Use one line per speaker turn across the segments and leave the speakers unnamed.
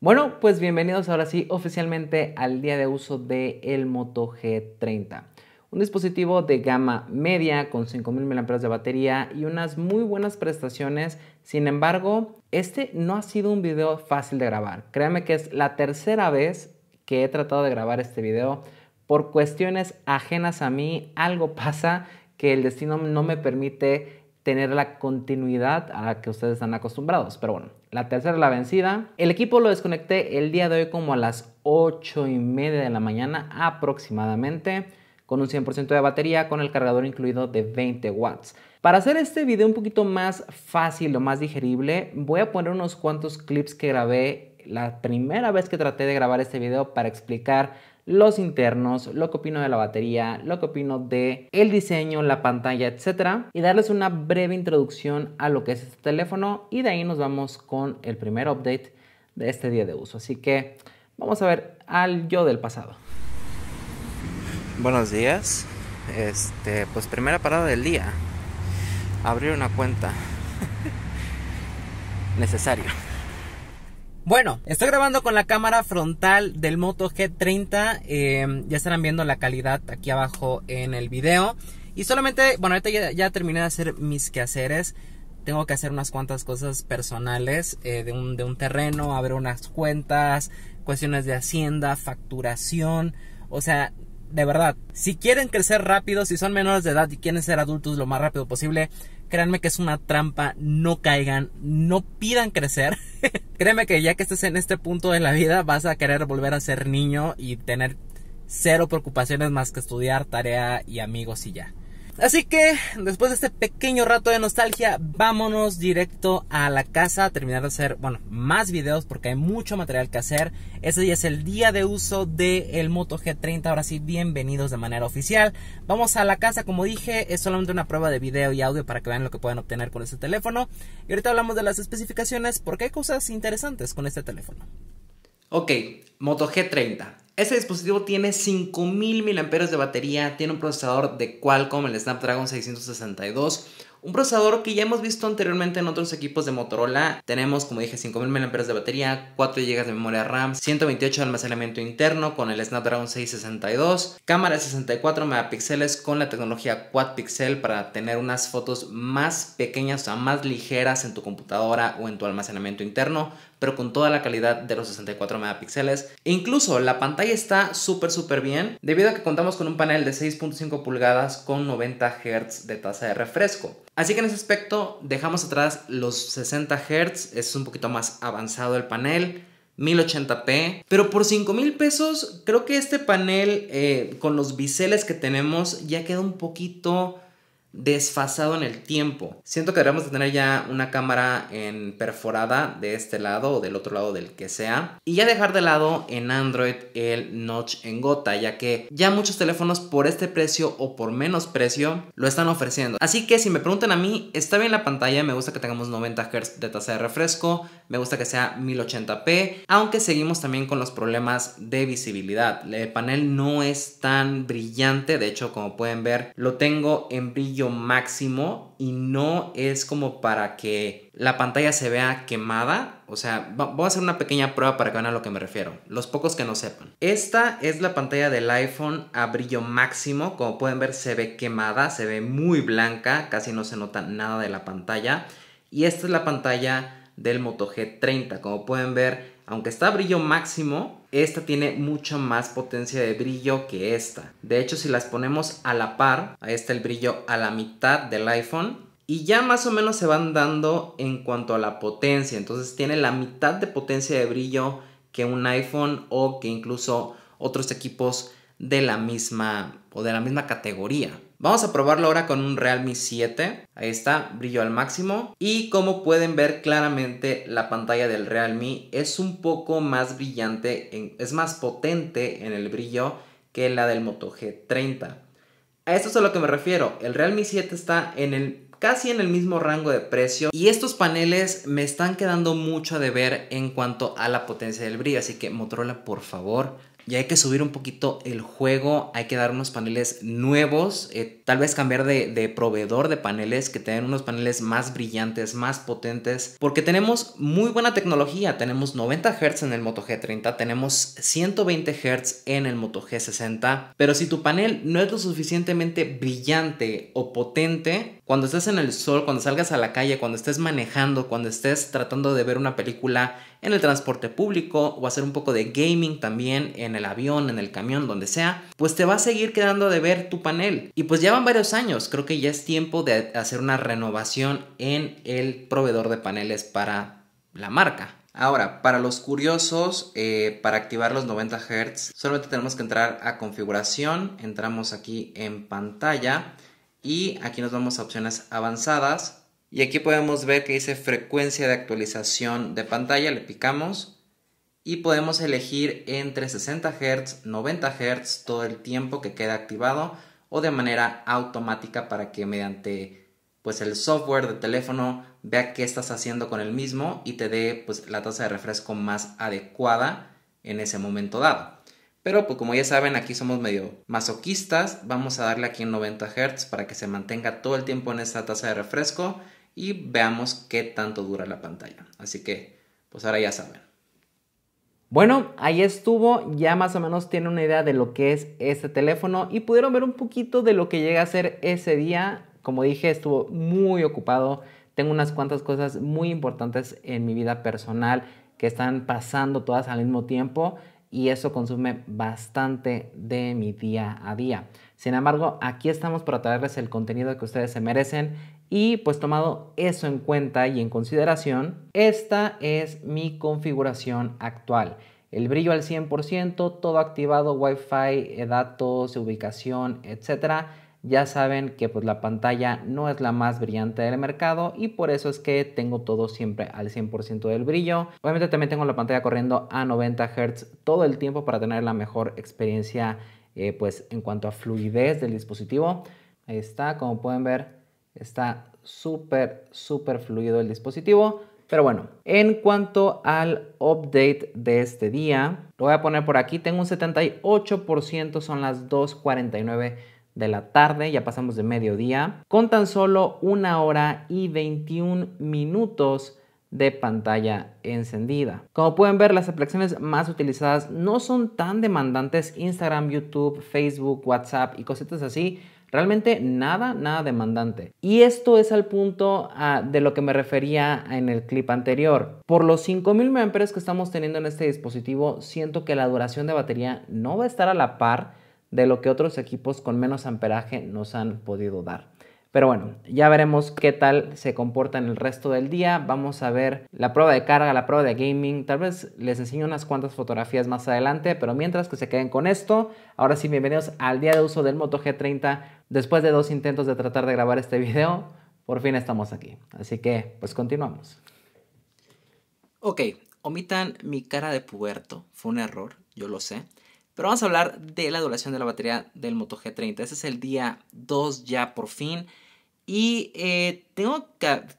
Bueno, pues bienvenidos ahora sí oficialmente al día de uso de el Moto G30. Un dispositivo de gama media con 5.000 mAh de batería y unas muy buenas prestaciones. Sin embargo, este no ha sido un video fácil de grabar. Créanme que es la tercera vez que he tratado de grabar este video. Por cuestiones ajenas a mí, algo pasa que el destino no me permite tener la continuidad a la que ustedes están acostumbrados. Pero bueno, la tercera la vencida. El equipo lo desconecté el día de hoy como a las 8 y media de la mañana aproximadamente con un 100% de batería con el cargador incluido de 20 watts. Para hacer este video un poquito más fácil o más digerible, voy a poner unos cuantos clips que grabé la primera vez que traté de grabar este video para explicar los internos, lo que opino de la batería, lo que opino de el diseño, la pantalla, etcétera, y darles una breve introducción a lo que es este teléfono y de ahí nos vamos con el primer update de este día de uso. Así que vamos a ver al yo del pasado. Buenos días. Este, pues primera parada del día. Abrir una cuenta. Necesario. Bueno, estoy grabando con la cámara frontal del Moto G30. Em, ya estarán viendo la calidad aquí abajo en el video. Y solamente, bueno, ahorita ya, terminé de hacer mis quehaceres. Tengo que hacer unas cuantas cosas personales eh, de, un, de un terreno, abrir unas cuentas, cuestiones de hacienda, facturación. O sea, de verdad, si quieren crecer rápido, si son menores de edad y quieren ser adultos lo más rápido posible, créanme que es una trampa, no caigan, no pidan crecer. créanme que ya que estés en este punto de la vida, vas a querer volver a ser niño y tener cero preocupaciones más que estudiar, tarea y amigos y ya. Así que después de este pequeño rato de nostalgia, vámonos directo a la casa a terminar de hacer, bueno, más videos porque hay mucho material que hacer. Este día es el día de uso del el Moto G30. Ahora sí, bienvenidos de manera oficial. Vamos a la casa, como dije, es solamente una prueba de video y audio para que vean lo que pueden obtener con este teléfono. Y ahorita hablamos de las especificaciones porque hay cosas interesantes con este teléfono. Ok, Moto G30. Este dispositivo tiene 5000 mAh de batería, tiene un procesador de Qualcomm, el Snapdragon 662, un procesador que ya hemos visto anteriormente en otros equipos de Motorola. Tenemos, como dije, 5000 mAh de batería, 4 GB de memoria RAM, 128 de almacenamiento interno con el Snapdragon 662, cámara de 64 megapíxeles con la tecnología Quad Pixel para tener unas fotos más pequeñas, o sea, más ligeras en tu computadora o en tu almacenamiento interno pero con toda la calidad de los 64 megapíxeles. E incluso la pantalla está súper súper bien debido a que contamos con un panel de 6.5 pulgadas con 90 Hz de tasa de refresco. Así que en ese aspecto dejamos atrás los 60 Hz, es un poquito más avanzado el panel. 1080p, pero por 5 mil pesos creo que este panel eh, con los biseles que tenemos ya queda un poquito desfasado en el tiempo. Siento que deberíamos de tener ya una cámara en perforada de este lado o del otro lado del que sea y ya dejar de lado en Android el notch en gota ya que ya muchos teléfonos por este precio o por menos precio lo están ofreciendo. Así que si me preguntan a mí, está bien la pantalla, me gusta que tengamos 90 Hz de tasa de refresco, me gusta que sea 1080p, aunque seguimos también con los problemas de visibilidad. El panel no es tan brillante, de hecho como pueden ver lo tengo en brillo máximo y no es como para que la pantalla se vea quemada. O sea, voy a hacer una pequeña prueba para que vean a lo que me refiero. Los pocos que no sepan. Esta es la pantalla del iPhone a brillo máximo. Como pueden ver se ve quemada, se ve muy blanca, casi no se nota nada de la pantalla. Y esta es la pantalla del Moto G30. Como pueden ver aunque está a brillo máximo, esta tiene mucho más potencia de brillo que esta. De hecho, si las ponemos a la par, ahí está el brillo a la mitad del iPhone, y ya más o menos se van dando en cuanto a la potencia. Entonces tiene la mitad de potencia de brillo que un iPhone o que incluso otros equipos de la misma o de la misma categoría. Vamos a probarlo ahora con un Realme 7. Ahí está, brillo al máximo. Y como pueden ver claramente, la pantalla del Realme es un poco más brillante, es más potente en el brillo que la del Moto G30. A esto es a lo que me refiero. El Realme 7 está en el casi en el mismo rango de precio y estos paneles me están quedando mucho de ver en cuanto a la potencia del brillo así que Motorola por favor y hay que subir un poquito el juego, hay que dar unos paneles nuevos, eh, tal vez cambiar de, proveedor de paneles, que tengan unos paneles más brillantes, más potentes, porque tenemos muy buena tecnología, tenemos 90 Hz en el Moto G30, tenemos 120 Hz en el Moto G60, pero si tu panel no es lo suficientemente brillante o potente, cuando estés en el sol, cuando salgas a la calle, cuando estés manejando, cuando estés tratando de ver una película en el transporte público o hacer un poco de gaming también en el avión, en el camión, donde sea, pues te va a seguir quedando de ver tu panel. Y pues ya van varios años, creo que ya es tiempo de hacer una renovación en el proveedor de paneles para la marca. Ahora, para los curiosos, eh, para activar los 90 Hz, solamente tenemos que entrar a configuración, entramos aquí en pantalla y aquí nos vamos a opciones avanzadas. Y aquí podemos ver que dice frecuencia de actualización de pantalla. Le picamos. Y podemos elegir entre 60 Hz, 90 Hz, todo el tiempo que quede activado. O de manera automática para que mediante pues el software de teléfono vea qué estás haciendo con el mismo y te dé pues, la tasa de refresco más adecuada en ese momento dado. Pero pues como ya saben, aquí somos medio masoquistas. Vamos a darle aquí en 90 Hz para que se mantenga todo el tiempo en esta tasa de refresco y veamos qué tanto dura la pantalla. Así que, pues ahora ya saben. Bueno, ahí estuvo, ya más o menos tiene una idea de lo que es este teléfono y pudieron ver un poquito de lo que llega a ser ese día. Como dije, estuvo muy ocupado, tengo unas cuantas cosas muy importantes en mi vida personal que están pasando todas al mismo tiempo y eso consume bastante de mi día a día. Sin embargo, aquí estamos para traerles el contenido que ustedes se merecen y pues tomado eso en cuenta y en consideración, esta es mi configuración actual. El brillo al 100%, todo activado, wifi, eh, datos, ubicación, etcétera ya saben que pues la pantalla no es la más brillante del mercado y por eso es que tengo todo siempre al 100% del brillo. Obviamente también tengo la pantalla corriendo a 90 Hz todo el tiempo para tener la mejor experiencia eh, pues en cuanto a fluidez del dispositivo. Ahí está, como pueden ver está súper súper fluido el dispositivo. Pero bueno, en cuanto al update de este día, lo voy a poner por aquí. Tengo un 78%, son las 2.49 de la tarde, ya pasamos de mediodía, con tan solo una hora y 21 minutos de pantalla encendida. Como pueden ver, las aplicaciones más utilizadas no son tan demandantes. Instagram, YouTube, Facebook, WhatsApp y cositas así. Realmente nada, nada demandante. Y esto es al punto ah, de lo que me refería en el clip anterior. Por los 5000 mAh que estamos teniendo en este dispositivo, siento que la duración de batería no va a estar a la par de lo que otros equipos con menos amperaje nos han podido dar. Pero bueno, ya veremos qué tal se comporta en el resto del día. Vamos a ver la prueba de carga, la prueba de gaming. Tal vez les enseño unas cuantas fotografías más adelante, pero mientras que se queden con esto, ahora sí, bienvenidos al día de uso del Moto G30. Después de dos intentos de tratar de grabar este video, por fin estamos aquí. Así que, pues continuamos. Ok, omitan mi cara de puberto. Fue un error, yo lo sé. Pero vamos a hablar de la duración de la batería del Moto G30. Este es el día 2 ya por fin. Y eh, tengo,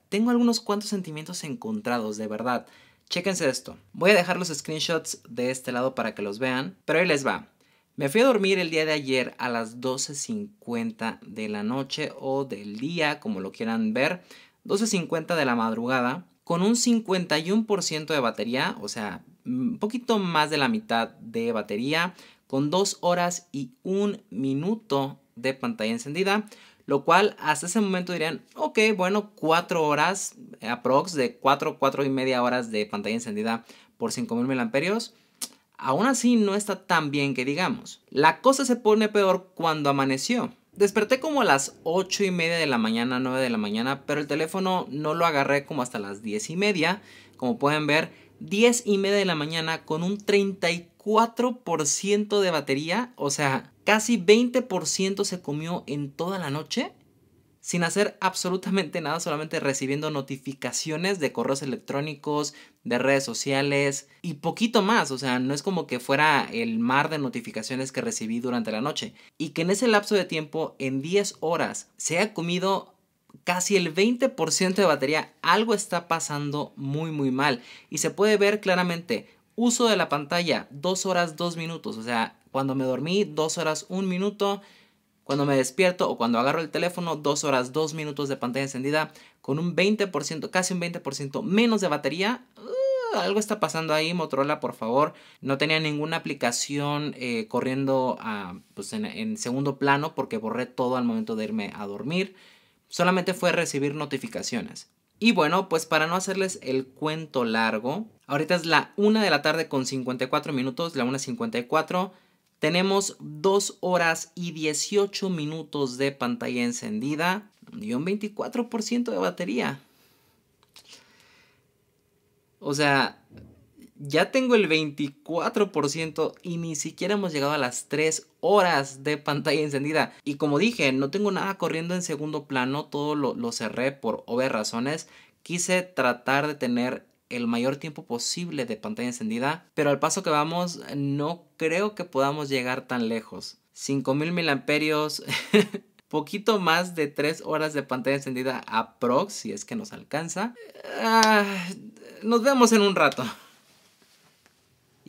tengo algunos cuantos sentimientos encontrados, de verdad. Chéquense esto. Voy a dejar los screenshots de este lado para que los vean. Pero ahí les va. Me fui a dormir el día de ayer a las 12.50 de la noche o del día, como lo quieran ver. 12.50 de la madrugada con un 51% de batería, o sea, un poquito más de la mitad de batería con 2 horas y 1 minuto de pantalla encendida, lo cual hasta ese momento dirían, ok, bueno, 4 horas aprox de 4, 4 y media horas de pantalla encendida por 5000 mAh. Aún así no está tan bien que digamos. La cosa se pone peor cuando amaneció. Desperté como a las ocho y media de la mañana, 9 de la mañana, pero el teléfono no lo agarré como hasta las diez y media. Como pueden ver, 10 y media de la mañana con un 34% de batería, o sea, casi 20% se comió en toda la noche sin hacer absolutamente nada, solamente recibiendo notificaciones de correos electrónicos, de redes sociales y poquito más. O sea, no es como que fuera el mar de notificaciones que recibí durante la noche. Y que en ese lapso de tiempo, en 10 horas, se ha comido casi el 20% de batería, algo está pasando muy muy mal. Y se puede ver claramente, uso de la pantalla, 2 horas 2 minutos, o sea, cuando me dormí, 2 horas 1 minuto, cuando me despierto o cuando agarro el teléfono, 2 horas 2 minutos de pantalla encendida, con un 20%, casi un 20% menos de batería. Uh, algo está pasando ahí, Motorola, por favor. No tenía ninguna aplicación eh, corriendo pues, en segundo plano porque borré todo al momento de irme a dormir solamente fue recibir notificaciones. Y bueno, pues para no hacerles el cuento largo, ahorita es la 1 de la tarde con 54 minutos, la 1.54. Tenemos 2 horas y 18 minutos de pantalla encendida y un 24% de batería. O sea, ya tengo el 24% y ni siquiera hemos llegado a las 3 horas de pantalla encendida. Y como dije, no tengo nada corriendo en segundo plano, todo lo, cerré por obvias razones. Quise tratar de tener el mayor tiempo posible de pantalla encendida, pero al paso que vamos no creo que podamos llegar tan lejos. 5000 mil amperios, poquito más de 3 horas de pantalla encendida aprox, si es que nos alcanza. Ah, nos vemos en un rato.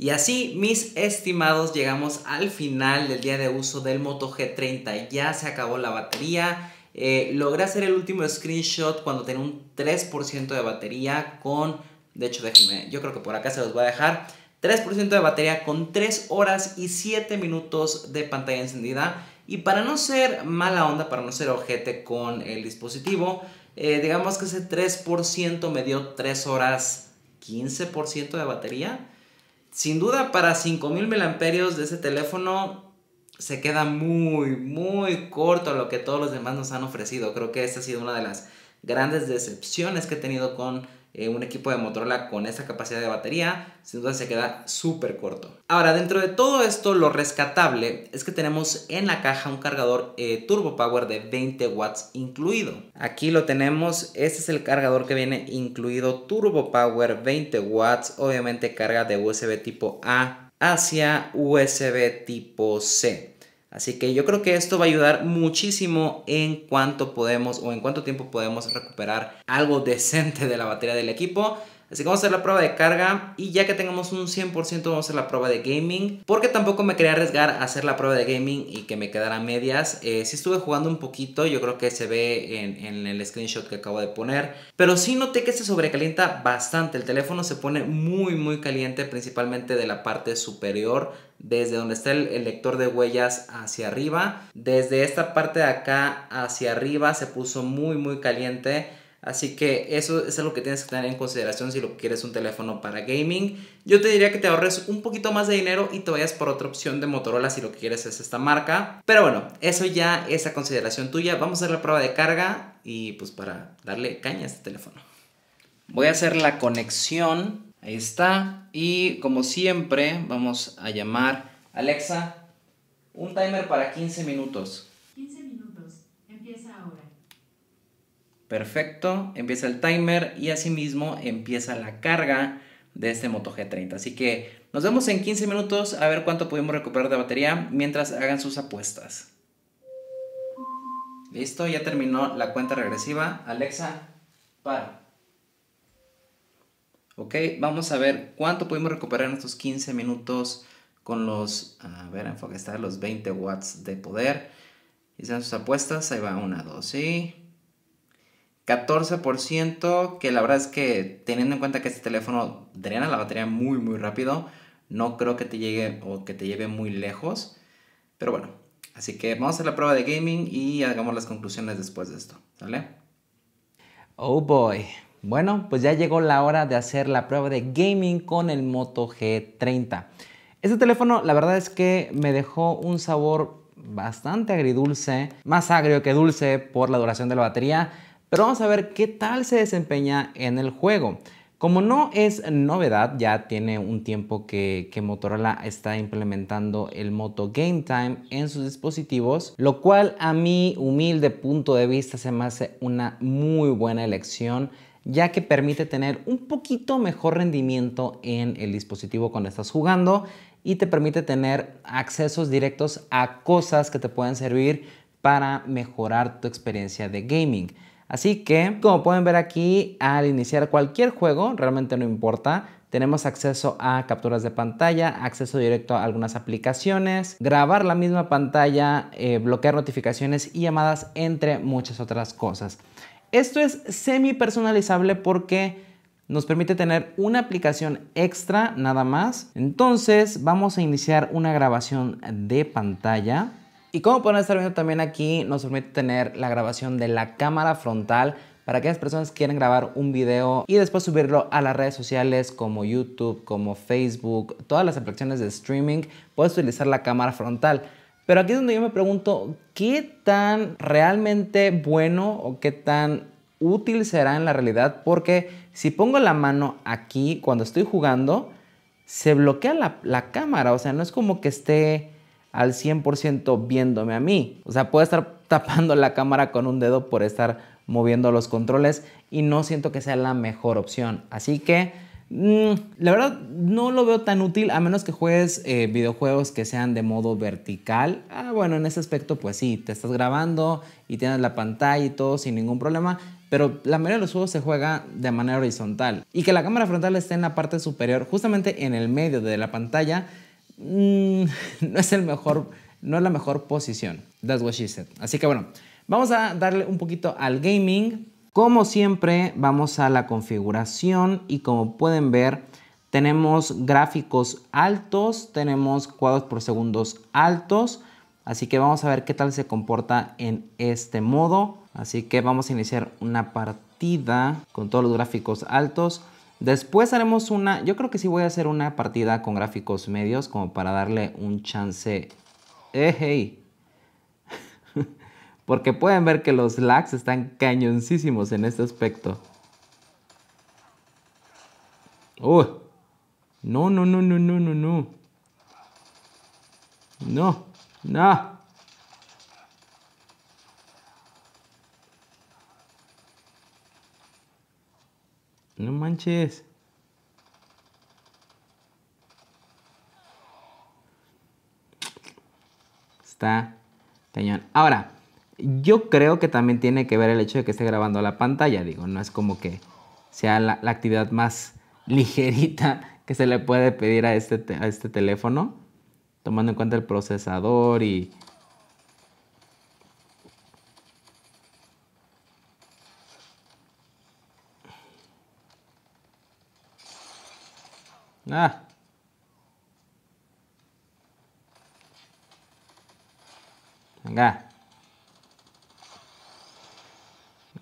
Y así, mis estimados, llegamos al final del día de uso del Moto G30. Ya se acabó la batería. Eh, logré hacer el último screenshot cuando tenía un 3% de batería con... De hecho, déjenme, yo creo que por acá se los voy a dejar. 3% de batería con 3 horas y 7 minutos de pantalla encendida. Y para no ser mala onda, para no ser ojete con el dispositivo, eh, digamos que ese 3% me dio 3 horas 15% de batería sin duda para 5000 miliamperios de ese teléfono se queda muy, muy corto a lo que todos los demás nos han ofrecido. Creo que esta ha sido una de las grandes decepciones que he tenido con eh, un equipo de Motorola con esa capacidad de batería, sin duda se queda súper corto. Ahora, dentro de todo esto, lo rescatable es que tenemos en la caja un cargador eh, Turbo Power de 20 watts incluido. Aquí lo tenemos, este es el cargador que viene incluido Turbo Power 20 watts, obviamente carga de USB tipo A hacia USB tipo C. Así que yo creo que esto va a ayudar muchísimo en cuánto podemos o en cuánto tiempo podemos recuperar algo decente de la batería del equipo. Así que vamos a hacer la prueba de carga y ya que tengamos un 100% vamos a hacer la prueba de gaming. Porque tampoco me quería arriesgar a hacer la prueba de gaming y que me quedara medias. Eh, si estuve jugando un poquito, yo creo que se ve en, el screenshot que acabo de poner. Pero sí noté que se sobrecalienta bastante. El teléfono se pone muy muy caliente principalmente de la parte superior desde donde está el, lector de huellas hacia arriba. Desde esta parte de acá hacia arriba se puso muy muy caliente Así que eso es algo que tienes que tener en consideración si lo quieres un teléfono para gaming. Yo te diría que te ahorres un poquito más de dinero y te vayas por otra opción de Motorola si lo que quieres es esta marca. Pero bueno, eso ya es a consideración tuya. Vamos a hacer la prueba de carga y pues para darle caña a este teléfono. Voy a hacer la conexión. Ahí está. Y como siempre, vamos a llamar Alexa. Un timer para 15 minutos. Perfecto, empieza el timer y asimismo empieza la carga de este Moto G30. Así que nos vemos en 15 minutos a ver cuánto pudimos recuperar de batería mientras hagan sus apuestas. Listo, ya terminó la cuenta regresiva. Alexa, para. Ok, vamos a ver cuánto pudimos recuperar en estos 15 minutos con los, a ver, enfoque está los 20 watts de poder. Hicieron sus apuestas, ahí va una, dos, sí. 14%, que la verdad es que teniendo en cuenta que este teléfono drena la batería muy muy rápido, no creo que te llegue o que te lleve muy lejos. Pero bueno, así que vamos a hacer la prueba de gaming y hagamos las conclusiones después de esto, ¿sale? Oh boy. Bueno, pues ya llegó la hora de hacer la prueba de gaming con el Moto G30. Este teléfono, la verdad es que me dejó un sabor bastante agridulce, más agrio que dulce por la duración de la batería pero vamos a ver qué tal se desempeña en el juego. Como no es novedad, ya tiene un tiempo que, Motorola está implementando el Moto Game Time en sus dispositivos, lo cual a mi humilde punto de vista se me hace una muy buena elección ya que permite tener un poquito mejor rendimiento en el dispositivo cuando estás jugando y te permite tener accesos directos a cosas que te pueden servir para mejorar tu experiencia de gaming. Así que, como pueden ver aquí, al iniciar cualquier juego, realmente no importa, tenemos acceso a capturas de pantalla, acceso directo a algunas aplicaciones, grabar la misma pantalla, eh, bloquear notificaciones y llamadas, entre muchas otras cosas. Esto es semi personalizable porque nos permite tener una aplicación extra nada más. Entonces vamos a iniciar una grabación de pantalla. Y como pueden estar viendo también aquí, nos permite tener la grabación de la cámara frontal para aquellas personas que quieren grabar un video y después subirlo a las redes sociales como YouTube, como Facebook, todas las aplicaciones de streaming, puedes utilizar la cámara frontal. Pero aquí es donde yo me pregunto, ¿qué tan realmente bueno o qué tan útil será en la realidad? Porque si pongo la mano aquí cuando estoy jugando, se bloquea la, la cámara, o sea, no es como que esté al 100% viéndome a mí. O sea, puedo estar tapando la cámara con un dedo por estar moviendo los controles y no siento que sea la mejor opción. Así que, mm, la verdad, no lo veo tan útil a menos que juegues eh, videojuegos que sean de modo vertical. Ah, bueno, en ese aspecto, pues sí, te estás grabando y tienes la pantalla y todo sin ningún problema pero la mayoría de los juegos se juega de manera horizontal y que la cámara frontal esté en la parte superior, justamente en el medio de la pantalla, Mm, no es el mejor, no es la mejor posición. That's what Así que bueno, vamos a darle un poquito al gaming. Como siempre, vamos a la configuración y como pueden ver, tenemos gráficos altos, tenemos cuadros por segundos altos. Así que vamos a ver qué tal se comporta en este modo. Así que vamos a iniciar una partida con todos los gráficos altos. Después haremos una, yo creo que sí voy a hacer una partida con gráficos medios como para darle un chance. Eh, hey. Porque pueden ver que los lags están cañoncísimos en este aspecto. Uh. No, no, no, no, no, no, no. No, no. No manches. Está cañón. Ahora, yo creo que también tiene que ver el hecho de que esté grabando la pantalla. Digo, no es como que sea la, actividad más ligerita que se le puede pedir a este, a este teléfono. Tomando en cuenta el procesador y Ah. Venga.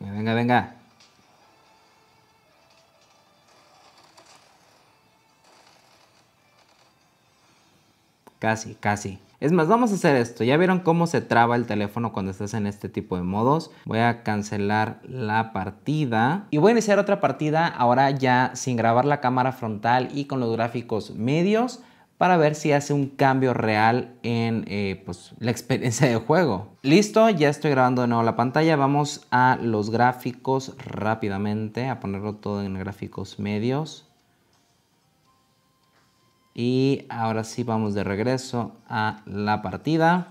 Venga, venga, venga. Casi, casi. Es más, vamos a hacer esto. Ya vieron cómo se traba el teléfono cuando estás en este tipo de modos. Voy a cancelar la partida. Y voy a iniciar otra partida ahora ya sin grabar la cámara frontal y con los gráficos medios para ver si hace un cambio real en eh, pues, la experiencia de juego. Listo, ya estoy grabando de nuevo la pantalla. Vamos a los gráficos rápidamente, a ponerlo todo en gráficos medios. Y ahora sí vamos de regreso a la partida.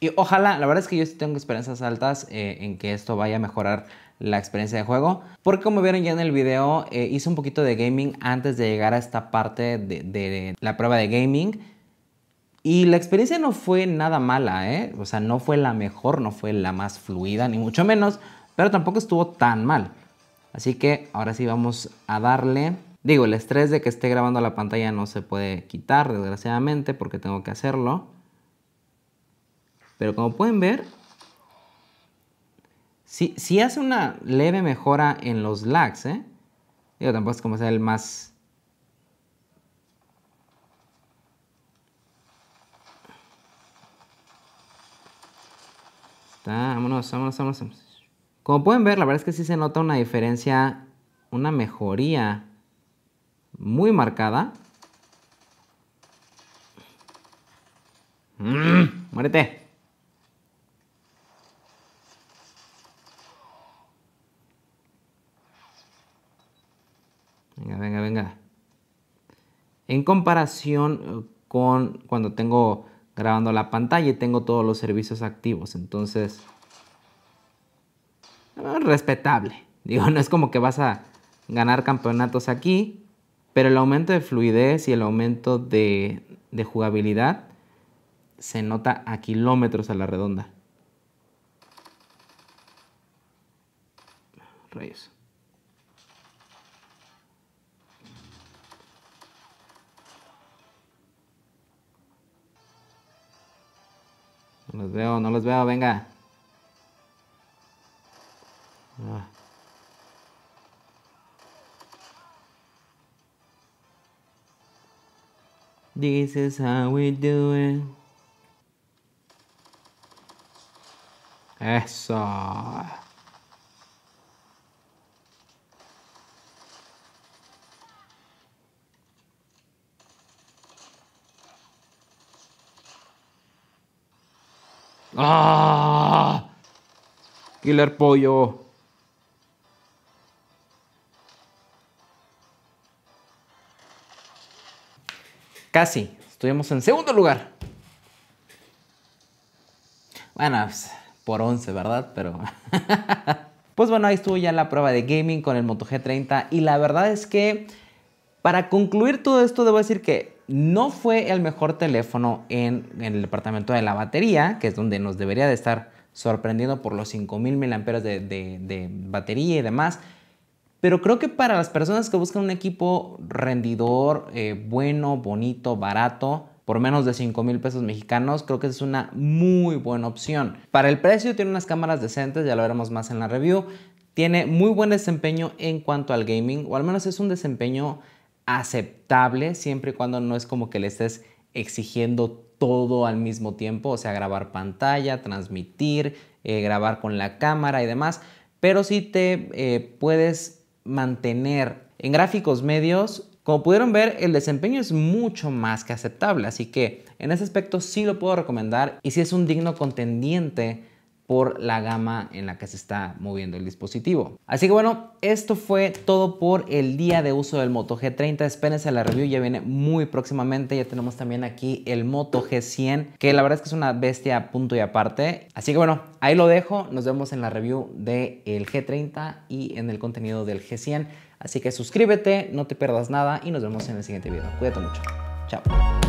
Y ojalá, la verdad es que yo sí tengo esperanzas altas eh, en que esto vaya a mejorar la experiencia de juego. Porque como vieron ya en el video, eh, hice un poquito de gaming antes de llegar a esta parte de, de la prueba de gaming. Y la experiencia no fue nada mala, ¿eh? O sea, no fue la mejor, no fue la más fluida, ni mucho menos. Pero tampoco estuvo tan mal. Así que ahora sí vamos a darle... Digo, el estrés de que esté grabando la pantalla no se puede quitar, desgraciadamente, porque tengo que hacerlo. Pero como pueden ver, sí, hace una leve mejora en los lags, ¿eh? Digo, tampoco es como sea el más... Está, vámonos, vámonos, vámonos. Como pueden ver, la verdad es que sí se nota una diferencia, una mejoría muy marcada. Mm. ¡Muérete! Venga, venga, venga. En comparación eh, con cuando tengo grabando la pantalla y tengo todos los servicios activos. Entonces, eh, respetable. Digo, no es como que vas a ganar campeonatos aquí pero el aumento de fluidez y el aumento de, jugabilidad se nota a kilómetros a la redonda. ¡Reyes! No los veo, no los veo, venga. Ah. This is how we do it. Essa. Ah! Killer Pollo. Casi. Estuvimos en segundo lugar. Bueno, pues, por 11, ¿verdad? Pero... pues bueno, ahí estuvo ya la prueba de gaming con el Moto G30 y la verdad es que para concluir todo esto debo decir que no fue el mejor teléfono en, el departamento de la batería, que es donde nos debería de estar sorprendiendo por los 5000 mAh de, de batería y demás. Pero creo que para las personas que buscan un equipo rendidor, eh, bueno, bonito, barato, por menos de 5 mil pesos mexicanos, creo que es una muy buena opción. Para el precio tiene unas cámaras decentes, ya lo veremos más en la review. Tiene muy buen desempeño en cuanto al gaming, o al menos es un desempeño aceptable, siempre y cuando no es como que le estés exigiendo todo al mismo tiempo, o sea, grabar pantalla, transmitir, eh, grabar con la cámara y demás, pero sí te eh, puedes mantener. En gráficos medios, como pudieron ver, el desempeño es mucho más que aceptable, así que en ese aspecto sí lo puedo recomendar y si es un digno contendiente por la gama en la que se está moviendo el dispositivo. Así que bueno, esto fue todo por el día de uso del Moto G30. Espérense la review, ya viene muy próximamente. Ya tenemos también aquí el Moto G100, que la verdad es que es una bestia a punto y aparte. Así que bueno, ahí lo dejo. Nos vemos en la review del G30 y en el contenido del G100. Así que suscríbete, no te pierdas nada y nos vemos en el siguiente video. Cuídate mucho. Chao.